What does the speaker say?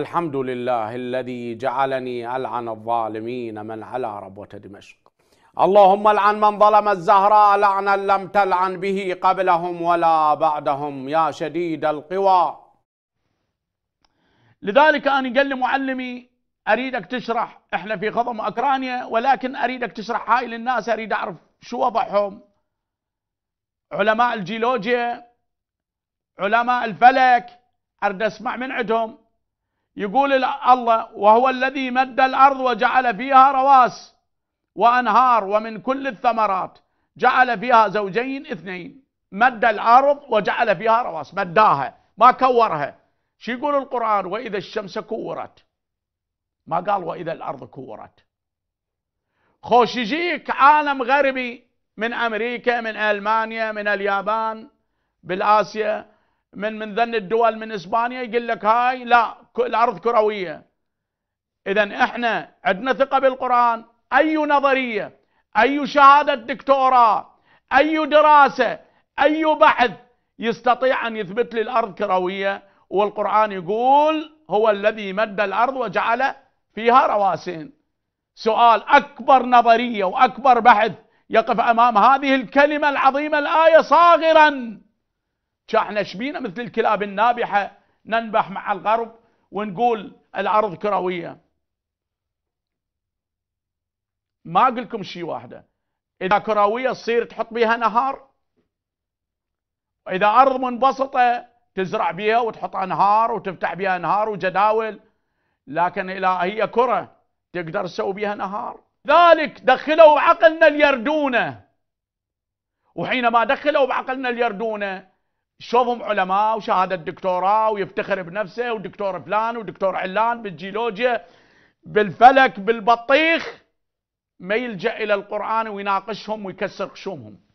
الحمد لله الذي جعلني ألعن الظالمين من على ربوة دمشق اللهم العن من ظلم الزهراء لعنا لم تلعن به قبلهم ولا بعدهم يا شديد القوى لذلك أنا قال معلمي أريدك تشرح إحنا في خضم أوكرانيا ولكن أريدك تشرح هاي للناس أريد أعرف شو وضعهم علماء الجيولوجيا علماء الفلك أريد أسمع من عندهم يقول الله وهو الذي مد الأرض وجعل فيها رواس وأنهار ومن كل الثمرات جعل فيها زوجين اثنين مد الأرض وجعل فيها رواس مداها ما كورها شو يقول القرآن وإذا الشمس كورت ما قال وإذا الأرض كورت خوش يجيك عالم غربي من أمريكا من ألمانيا من اليابان بالآسيا من من ذن الدول من اسبانيا يقول لك هاي لا الارض كرويه اذا احنا عندنا ثقه بالقران اي نظريه اي شهاده دكتوراه اي دراسه اي بحث يستطيع ان يثبت لي الارض كرويه والقران يقول هو الذي مد الارض وجعل فيها رواسين سؤال أكبر نظرية وأكبر بحث يقف أمام هذه الكلمة العظيمة الآية صاغرا شاحنا بينا مثل الكلاب النابحة ننبح مع الغرب ونقول الأرض كروية ما أقول لكم شيء واحدة إذا كروية تصير تحط بيها نهار إذا أرض منبسطة تزرع بيها وتحط أنهار وتفتح بيها أنهار وجداول لكن إلى هي كرة تقدر تسوي بها نهار ذلك دخلوا عقلنا اليردونة وحينما دخلوا بعقلنا اليردونة شوفهم علماء وشهاده دكتوراه ويفتخر بنفسه ودكتور فلان ودكتور علان بالجيولوجيا بالفلك بالبطيخ ما يلجا الى القران ويناقشهم ويكسر خشومهم